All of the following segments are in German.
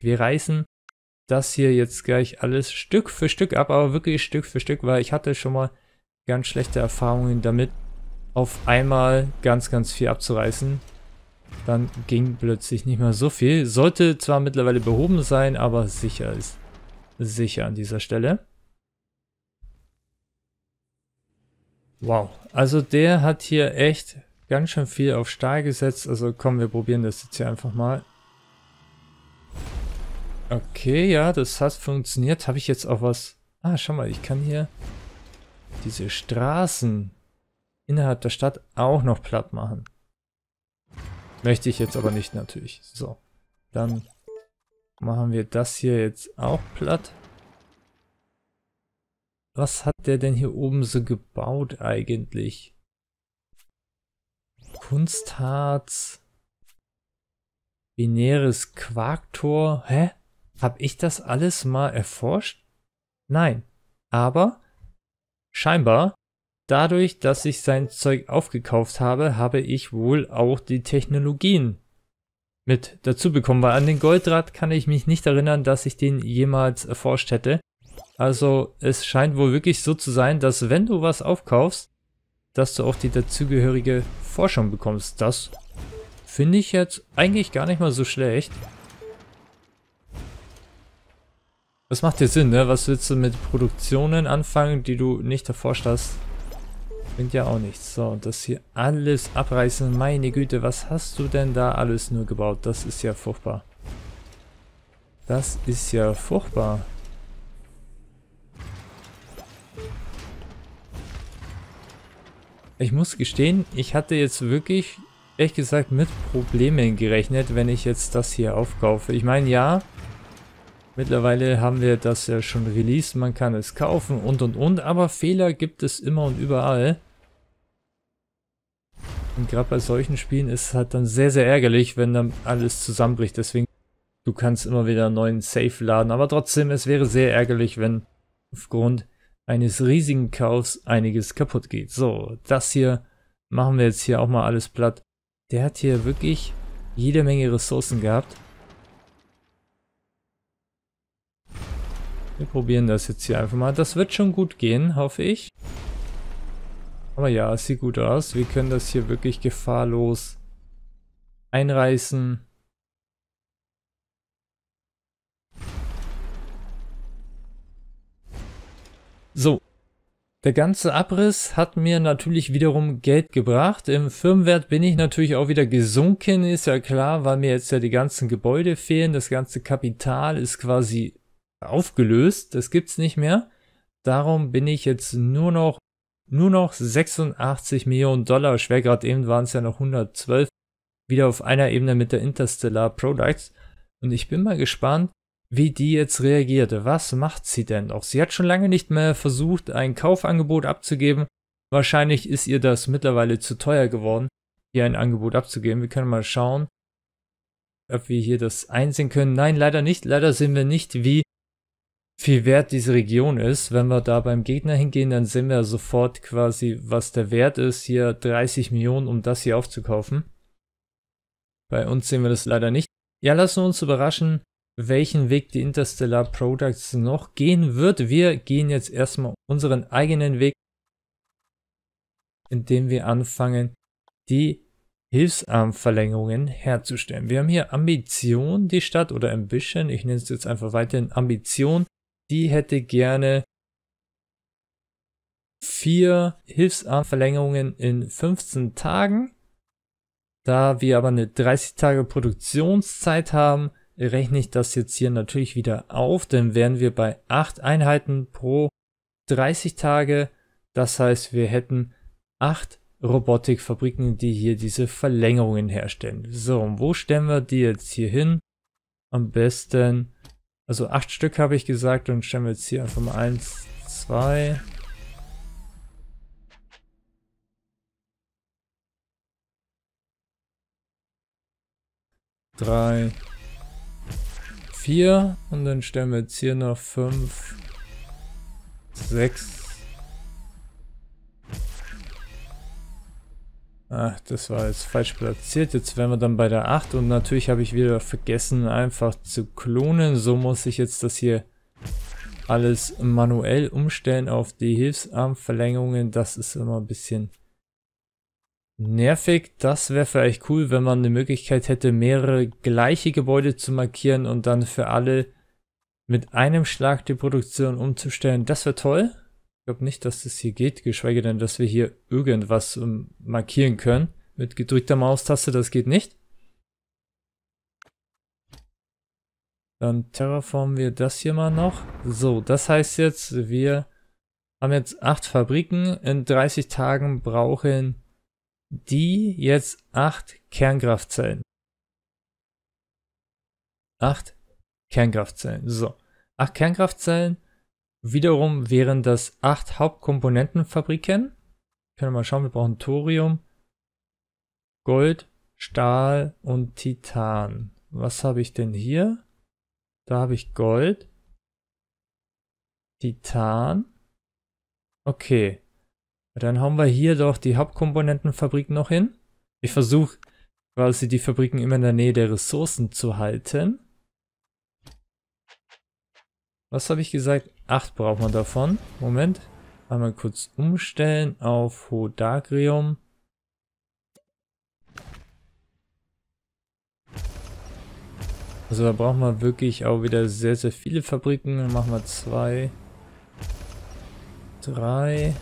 wir reißen das hier jetzt gleich alles Stück für Stück ab, aber wirklich Stück für Stück, weil ich hatte schon mal ganz schlechte Erfahrungen damit, auf einmal ganz, ganz viel abzureißen. Dann ging plötzlich nicht mehr so viel. Sollte zwar mittlerweile behoben sein, aber sicher ist sicher an dieser Stelle. Wow, also der hat hier echt ganz schön viel auf Stahl gesetzt. Also komm, wir probieren das jetzt hier einfach mal. Okay, ja, das hat funktioniert. Habe ich jetzt auch was... Ah, schau mal, ich kann hier diese Straßen innerhalb der Stadt auch noch platt machen. Möchte ich jetzt aber nicht natürlich. So, dann machen wir das hier jetzt auch platt. Was hat der denn hier oben so gebaut eigentlich? Kunstharz. Binäres Quarktor. Hä? habe ich das alles mal erforscht? Nein. Aber scheinbar, dadurch, dass ich sein Zeug aufgekauft habe, habe ich wohl auch die Technologien mit dazu bekommen, weil an den Goldrad kann ich mich nicht erinnern, dass ich den jemals erforscht hätte. Also es scheint wohl wirklich so zu sein, dass wenn du was aufkaufst, dass du auch die dazugehörige Forschung bekommst. Das finde ich jetzt eigentlich gar nicht mal so schlecht. Das macht dir Sinn, ne? Was willst du mit Produktionen anfangen, die du nicht erforscht hast? Bringt ja auch nichts. So, und das hier alles abreißen. Meine Güte, was hast du denn da alles nur gebaut? Das ist ja furchtbar. Das ist ja furchtbar. Ich muss gestehen, ich hatte jetzt wirklich, ehrlich gesagt, mit Problemen gerechnet, wenn ich jetzt das hier aufkaufe. Ich meine, ja, Mittlerweile haben wir das ja schon released, man kann es kaufen und und und, aber Fehler gibt es immer und überall. Und gerade bei solchen Spielen ist es halt dann sehr, sehr ärgerlich, wenn dann alles zusammenbricht. Deswegen, du kannst immer wieder einen neuen Safe laden, aber trotzdem, es wäre sehr ärgerlich, wenn aufgrund eines riesigen Kaufs einiges kaputt geht. So, das hier machen wir jetzt hier auch mal alles platt. Der hat hier wirklich jede Menge Ressourcen gehabt. Wir probieren das jetzt hier einfach mal. Das wird schon gut gehen, hoffe ich. Aber ja, es sieht gut aus. Wir können das hier wirklich gefahrlos einreißen. So. Der ganze Abriss hat mir natürlich wiederum Geld gebracht. Im Firmenwert bin ich natürlich auch wieder gesunken, ist ja klar, weil mir jetzt ja die ganzen Gebäude fehlen. Das ganze Kapital ist quasi aufgelöst, das gibt's nicht mehr. Darum bin ich jetzt nur noch nur noch 86 Millionen Dollar schwer, gerade eben waren es ja noch 112, wieder auf einer Ebene mit der Interstellar Products. Und ich bin mal gespannt, wie die jetzt reagierte. Was macht sie denn noch? Sie hat schon lange nicht mehr versucht, ein Kaufangebot abzugeben. Wahrscheinlich ist ihr das mittlerweile zu teuer geworden, hier ein Angebot abzugeben. Wir können mal schauen, ob wir hier das einsehen können. Nein, leider nicht. Leider sehen wir nicht, wie viel wert diese Region ist. Wenn wir da beim Gegner hingehen, dann sehen wir sofort quasi, was der Wert ist. Hier 30 Millionen, um das hier aufzukaufen. Bei uns sehen wir das leider nicht. Ja, lassen wir uns überraschen, welchen Weg die Interstellar Products noch gehen wird. Wir gehen jetzt erstmal unseren eigenen Weg, indem wir anfangen, die Hilfsarmverlängerungen herzustellen. Wir haben hier Ambition, die Stadt, oder Ambition, ich nenne es jetzt einfach weiterhin Ambition, die hätte gerne vier Hilfsarmverlängerungen in 15 Tagen. Da wir aber eine 30 Tage Produktionszeit haben, rechne ich das jetzt hier natürlich wieder auf, denn wären wir bei 8 Einheiten pro 30 Tage. Das heißt, wir hätten 8 Robotikfabriken, die hier diese Verlängerungen herstellen. So, und wo stellen wir die jetzt hier hin? Am besten also acht Stück habe ich gesagt und stellen wir jetzt hier einfach mal eins, zwei. Drei, vier und dann stellen wir jetzt hier noch fünf, sechs, Ach, das war jetzt falsch platziert. Jetzt wären wir dann bei der 8 und natürlich habe ich wieder vergessen, einfach zu klonen. So muss ich jetzt das hier alles manuell umstellen auf die Hilfsarmverlängerungen. Das ist immer ein bisschen nervig. Das wäre vielleicht cool, wenn man eine Möglichkeit hätte, mehrere gleiche Gebäude zu markieren und dann für alle mit einem Schlag die Produktion umzustellen. Das wäre toll glaube nicht, dass das hier geht, geschweige denn, dass wir hier irgendwas ähm, markieren können. Mit gedrückter Maustaste, das geht nicht. Dann terraformen wir das hier mal noch. So, das heißt jetzt, wir haben jetzt acht Fabriken. In 30 Tagen brauchen die jetzt acht Kernkraftzellen. Acht Kernkraftzellen. So, acht Kernkraftzellen Wiederum wären das acht Hauptkomponentenfabriken. Können wir mal schauen, wir brauchen Thorium, Gold, Stahl und Titan. Was habe ich denn hier? Da habe ich Gold, Titan. Okay, dann haben wir hier doch die Hauptkomponentenfabrik noch hin. Ich versuche quasi die Fabriken immer in der Nähe der Ressourcen zu halten. Was habe ich gesagt? Acht braucht man davon. Moment. Einmal kurz umstellen auf Hodagrium. Also da brauchen wir wirklich auch wieder sehr, sehr viele Fabriken. Dann machen wir zwei, drei.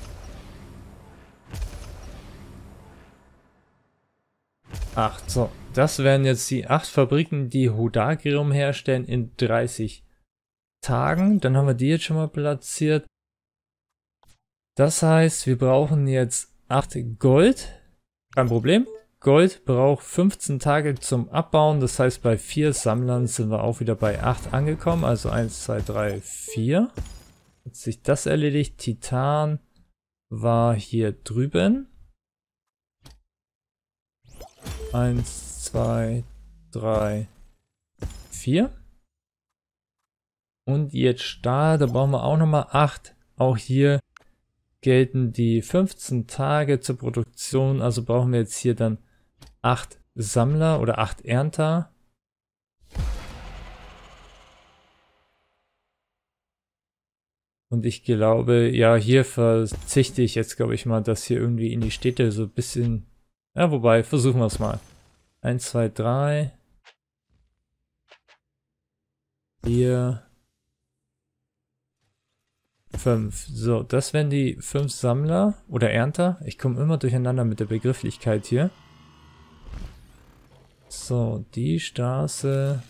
Acht. So, das wären jetzt die acht Fabriken, die Hodagrium herstellen in 30 Jahren. Tagen. Dann haben wir die jetzt schon mal platziert. Das heißt, wir brauchen jetzt 8 Gold. Kein Problem. Gold braucht 15 Tage zum Abbauen. Das heißt, bei 4 Sammlern sind wir auch wieder bei 8 angekommen. Also 1, 2, 3, 4. Hat sich das erledigt. Titan war hier drüben. 1, 2, 3, 4. Und jetzt Stahl, da brauchen wir auch nochmal 8. Auch hier gelten die 15 Tage zur Produktion, also brauchen wir jetzt hier dann 8 Sammler oder 8 Ernter. Und ich glaube, ja, hier verzichte ich jetzt, glaube ich mal, dass hier irgendwie in die Städte so ein bisschen... Ja, wobei, versuchen wir es mal. 1, 2, 3. 4, Fünf. So, das wären die fünf Sammler oder Ernter. Ich komme immer durcheinander mit der Begrifflichkeit hier. So, die Straße.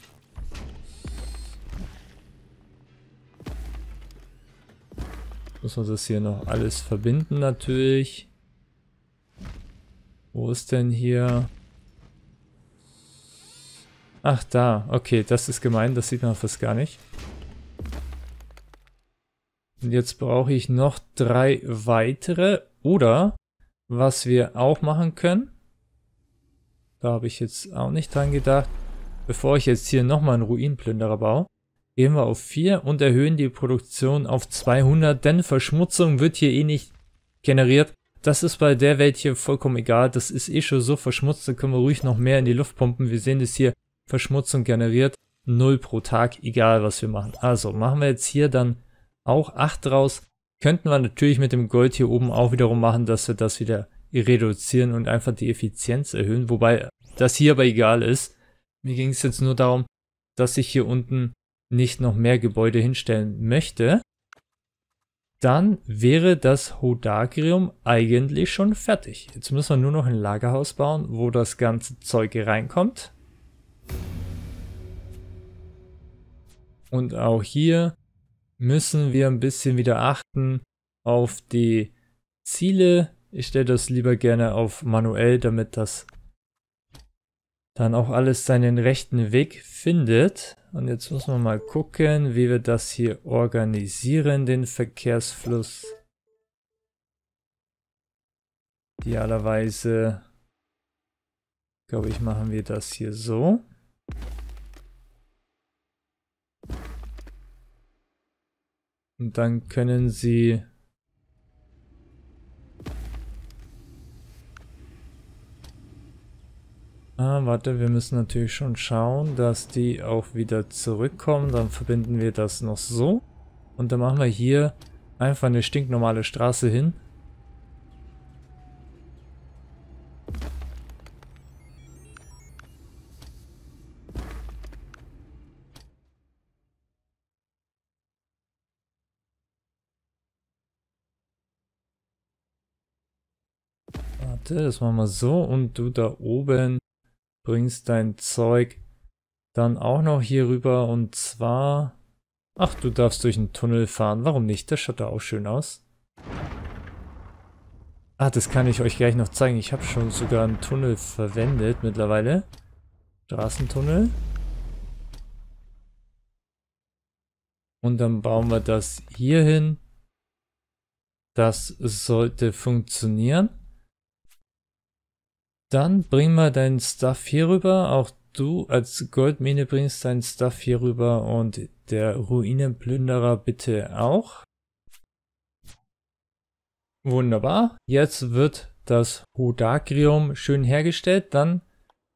Muss man das hier noch alles verbinden natürlich. Wo ist denn hier... Ach da, okay, das ist gemein, das sieht man fast gar nicht. Und jetzt brauche ich noch drei weitere. Oder was wir auch machen können. Da habe ich jetzt auch nicht dran gedacht. Bevor ich jetzt hier nochmal einen Ruinplünderer baue. Gehen wir auf 4 und erhöhen die Produktion auf 200. Denn Verschmutzung wird hier eh nicht generiert. Das ist bei der Welt hier vollkommen egal. Das ist eh schon so verschmutzt. Da können wir ruhig noch mehr in die Luft pumpen. Wir sehen das hier. Verschmutzung generiert. 0 pro Tag. Egal was wir machen. Also machen wir jetzt hier dann auch 8 draus. Könnten wir natürlich mit dem Gold hier oben auch wiederum machen, dass wir das wieder reduzieren und einfach die Effizienz erhöhen. Wobei das hier aber egal ist. Mir ging es jetzt nur darum, dass ich hier unten nicht noch mehr Gebäude hinstellen möchte. Dann wäre das Hodagrium eigentlich schon fertig. Jetzt müssen wir nur noch ein Lagerhaus bauen, wo das ganze Zeug reinkommt. Und auch hier müssen wir ein bisschen wieder achten auf die Ziele. Ich stelle das lieber gerne auf manuell, damit das dann auch alles seinen rechten Weg findet. Und jetzt müssen wir mal gucken, wie wir das hier organisieren, den Verkehrsfluss. Idealerweise, glaube ich, machen wir das hier so. Und dann können sie... Ah, warte, wir müssen natürlich schon schauen, dass die auch wieder zurückkommen. Dann verbinden wir das noch so. Und dann machen wir hier einfach eine stinknormale Straße hin. Warte, das machen wir so. Und du da oben bringst dein Zeug dann auch noch hier rüber. Und zwar... Ach, du darfst durch einen Tunnel fahren. Warum nicht? Das schaut da auch schön aus. Ah, das kann ich euch gleich noch zeigen. Ich habe schon sogar einen Tunnel verwendet mittlerweile. Straßentunnel. Und dann bauen wir das hier hin. Das sollte funktionieren. Dann bring mal deinen Stuff hier rüber. Auch du als Goldmine bringst deinen Stuff hier rüber und der Ruinenplünderer bitte auch. Wunderbar. Jetzt wird das Hodagrium schön hergestellt. Dann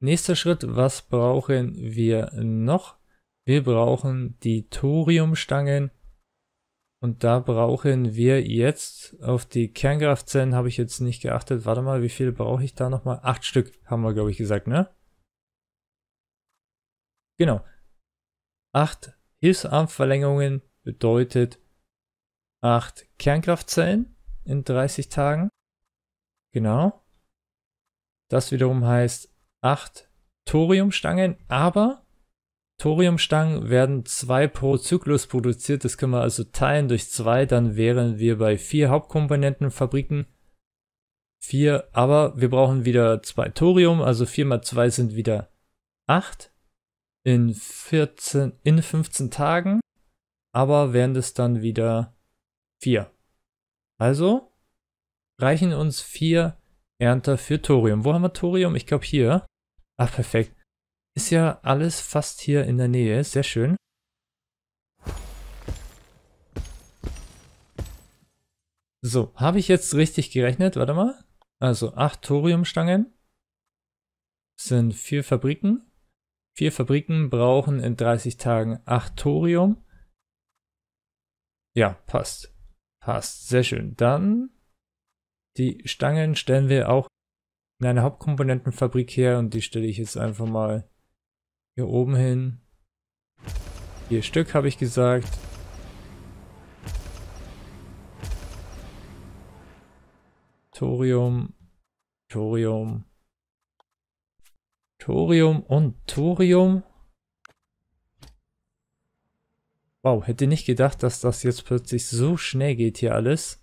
nächster Schritt, was brauchen wir noch? Wir brauchen die Thoriumstangen und da brauchen wir jetzt auf die Kernkraftzellen habe ich jetzt nicht geachtet. Warte mal, wie viele brauche ich da nochmal? Acht Stück haben wir, glaube ich, gesagt, ne? Genau. Acht Hilfsarmverlängerungen bedeutet acht Kernkraftzellen in 30 Tagen. Genau. Das wiederum heißt acht Thoriumstangen, aber Thoriumstangen werden zwei pro Zyklus produziert, das können wir also teilen durch zwei, dann wären wir bei vier Hauptkomponentenfabriken. Vier, aber wir brauchen wieder zwei Thorium, also vier mal zwei sind wieder acht in 14, in 15 Tagen, aber wären das dann wieder vier. Also reichen uns vier Ernte für Thorium. Wo haben wir Thorium? Ich glaube hier. Ach, perfekt. Ist ja alles fast hier in der Nähe. Sehr schön. So, habe ich jetzt richtig gerechnet? Warte mal. Also acht Thoriumstangen. Das sind vier Fabriken. Vier Fabriken brauchen in 30 Tagen acht Thorium. Ja, passt. Passt. Sehr schön. Dann die Stangen stellen wir auch in einer Hauptkomponentenfabrik her und die stelle ich jetzt einfach mal hier oben hin. Vier Stück habe ich gesagt. Thorium, Thorium, Thorium und Thorium. Wow, hätte nicht gedacht, dass das jetzt plötzlich so schnell geht hier alles.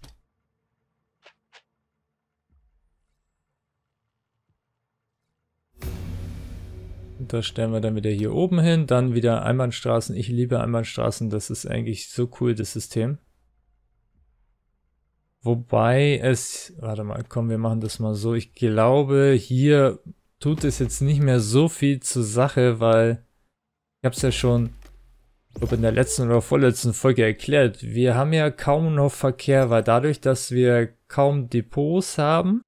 Das stellen wir dann wieder hier oben hin. Dann wieder Einbahnstraßen. Ich liebe Einbahnstraßen. Das ist eigentlich so cool, das System. Wobei es, warte mal, komm, wir machen das mal so. Ich glaube, hier tut es jetzt nicht mehr so viel zur Sache, weil ich habe es ja schon glaube in der letzten oder vorletzten Folge erklärt. Wir haben ja kaum noch Verkehr, weil dadurch, dass wir kaum Depots haben,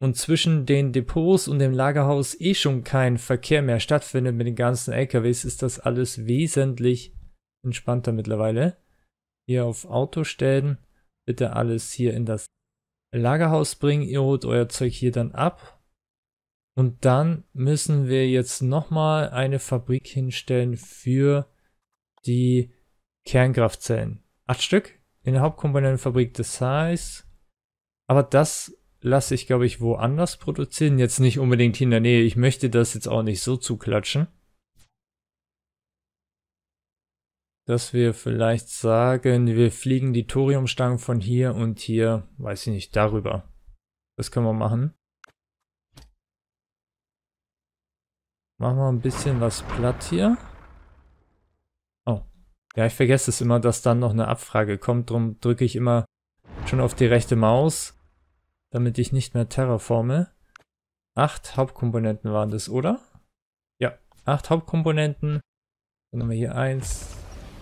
und zwischen den Depots und dem Lagerhaus eh schon kein Verkehr mehr stattfindet mit den ganzen LKWs, ist das alles wesentlich entspannter mittlerweile. Hier auf Auto stellen, bitte alles hier in das Lagerhaus bringen, ihr holt euer Zeug hier dann ab. Und dann müssen wir jetzt nochmal eine Fabrik hinstellen für die Kernkraftzellen. Acht Stück in der Hauptkomponentenfabrik, das heißt, aber das lasse ich, glaube ich, woanders produzieren. Jetzt nicht unbedingt hier in der Nähe. Ich möchte das jetzt auch nicht so zuklatschen. Dass wir vielleicht sagen, wir fliegen die Thoriumstangen von hier und hier, weiß ich nicht, darüber. Das können wir machen. Machen wir ein bisschen was platt hier. Oh. Ja, ich vergesse es immer, dass dann noch eine Abfrage kommt. Drum drücke ich immer schon auf die rechte Maus damit ich nicht mehr terraforme. Acht Hauptkomponenten waren das, oder? Ja, acht Hauptkomponenten. Dann haben wir hier eins,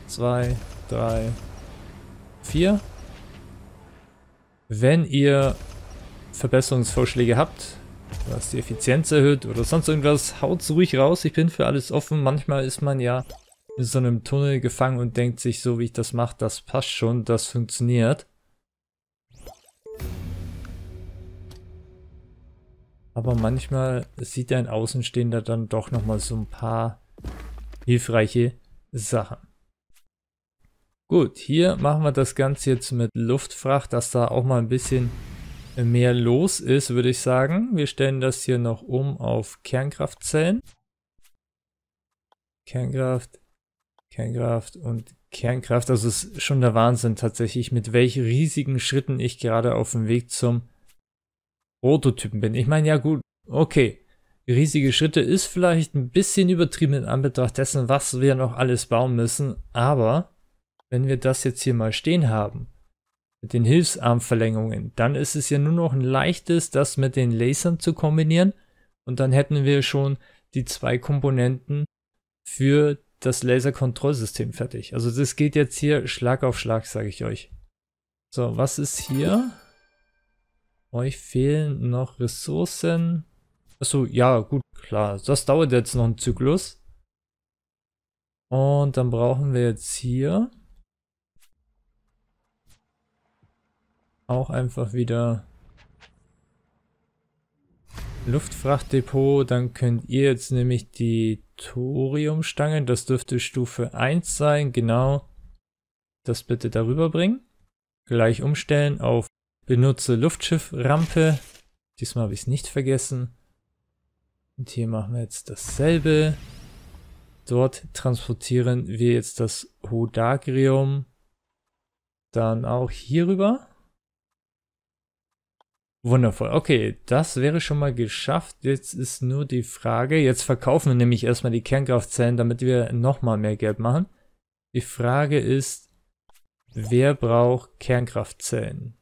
zwei, drei, vier. Wenn ihr Verbesserungsvorschläge habt, was die Effizienz erhöht oder sonst irgendwas, haut's ruhig raus. Ich bin für alles offen. Manchmal ist man ja in so einem Tunnel gefangen und denkt sich, so wie ich das mache, das passt schon, das funktioniert. Aber manchmal sieht ein Außenstehender dann doch nochmal so ein paar hilfreiche Sachen. Gut, hier machen wir das Ganze jetzt mit Luftfracht, dass da auch mal ein bisschen mehr los ist, würde ich sagen. Wir stellen das hier noch um auf Kernkraftzellen. Kernkraft, Kernkraft und Kernkraft. Also es ist schon der Wahnsinn tatsächlich, mit welchen riesigen Schritten ich gerade auf dem Weg zum Prototypen bin. Ich meine, ja gut, okay, riesige Schritte ist vielleicht ein bisschen übertrieben in Anbetracht dessen, was wir noch alles bauen müssen, aber wenn wir das jetzt hier mal stehen haben, mit den Hilfsarmverlängerungen, dann ist es ja nur noch ein leichtes, das mit den Lasern zu kombinieren und dann hätten wir schon die zwei Komponenten für das Laserkontrollsystem fertig. Also das geht jetzt hier Schlag auf Schlag, sage ich euch. So, was ist hier? Euch fehlen noch Ressourcen. Achso, ja, gut, klar. Das dauert jetzt noch einen Zyklus. Und dann brauchen wir jetzt hier auch einfach wieder Luftfrachtdepot. Dann könnt ihr jetzt nämlich die Thoriumstangen, das dürfte Stufe 1 sein, genau, das bitte darüber bringen. Gleich umstellen auf Benutze Luftschifframpe. Diesmal habe ich es nicht vergessen. Und hier machen wir jetzt dasselbe. Dort transportieren wir jetzt das Hodagrium. Dann auch hier rüber. Wundervoll. Okay, das wäre schon mal geschafft. Jetzt ist nur die Frage, jetzt verkaufen wir nämlich erstmal die Kernkraftzellen, damit wir nochmal mehr Geld machen. Die Frage ist, wer braucht Kernkraftzellen?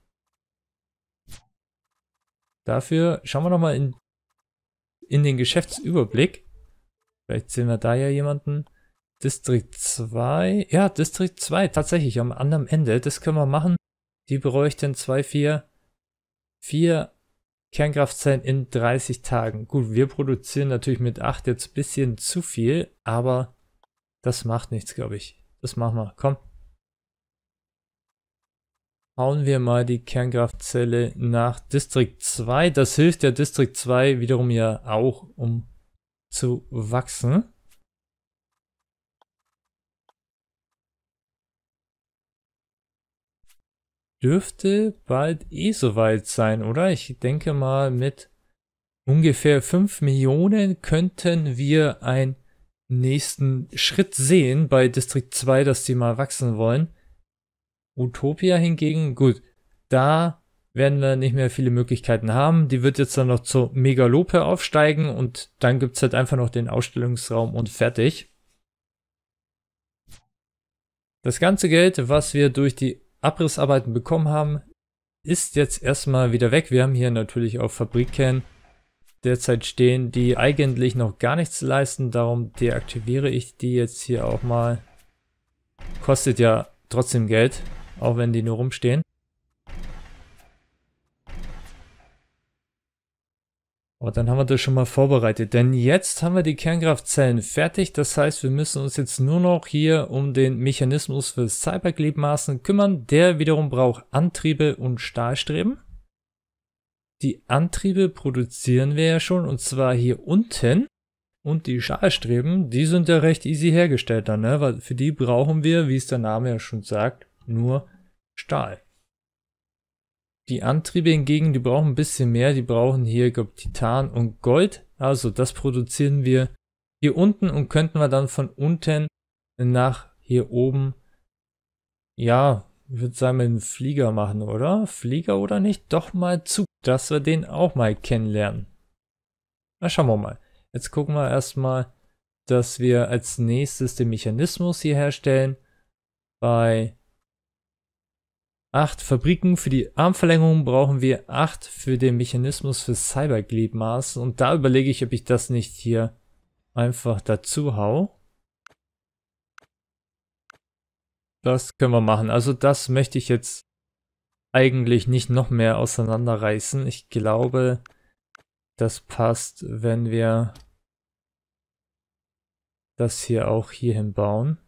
Dafür schauen wir nochmal in, in den Geschäftsüberblick. Vielleicht sehen wir da ja jemanden. District 2. Ja, District 2, tatsächlich, am anderen Ende. Das können wir machen. Die bräuchten 2, 4, 4 Kernkraftzellen in 30 Tagen. Gut, wir produzieren natürlich mit 8 jetzt ein bisschen zu viel, aber das macht nichts, glaube ich. Das machen wir. Komm, hauen wir mal die Kernkraftzelle nach District 2. Das hilft ja District 2 wiederum ja auch, um zu wachsen. Dürfte bald eh soweit sein, oder? Ich denke mal, mit ungefähr 5 Millionen könnten wir einen nächsten Schritt sehen bei District 2, dass die mal wachsen wollen. Utopia hingegen, gut, da werden wir nicht mehr viele Möglichkeiten haben. Die wird jetzt dann noch zur Megalope aufsteigen und dann gibt es halt einfach noch den Ausstellungsraum und fertig. Das ganze Geld, was wir durch die Abrissarbeiten bekommen haben, ist jetzt erstmal wieder weg. Wir haben hier natürlich auch Fabriken derzeit stehen, die eigentlich noch gar nichts leisten. Darum deaktiviere ich die jetzt hier auch mal. Kostet ja trotzdem Geld. Auch wenn die nur rumstehen. Aber dann haben wir das schon mal vorbereitet. Denn jetzt haben wir die Kernkraftzellen fertig. Das heißt, wir müssen uns jetzt nur noch hier um den Mechanismus für Cybergliedmaßen kümmern. Der wiederum braucht Antriebe und Stahlstreben. Die Antriebe produzieren wir ja schon und zwar hier unten. Und die Stahlstreben, die sind ja recht easy hergestellt dann, ne? Weil für die brauchen wir, wie es der Name ja schon sagt, nur Stahl. Die Antriebe hingegen, die brauchen ein bisschen mehr. Die brauchen hier, glaube Titan und Gold. Also das produzieren wir hier unten und könnten wir dann von unten nach hier oben, ja, ich würde sagen, einen Flieger machen, oder? Flieger oder nicht? Doch mal Zug, dass wir den auch mal kennenlernen. Na, schauen wir mal. Jetzt gucken wir erstmal, dass wir als nächstes den Mechanismus hier herstellen. Bei 8 Fabriken für die Armverlängerung brauchen wir 8 für den Mechanismus für Cybergliedmaßen. Und da überlege ich, ob ich das nicht hier einfach dazu hau. Das können wir machen. Also das möchte ich jetzt eigentlich nicht noch mehr auseinanderreißen. Ich glaube, das passt, wenn wir das hier auch hier hin bauen.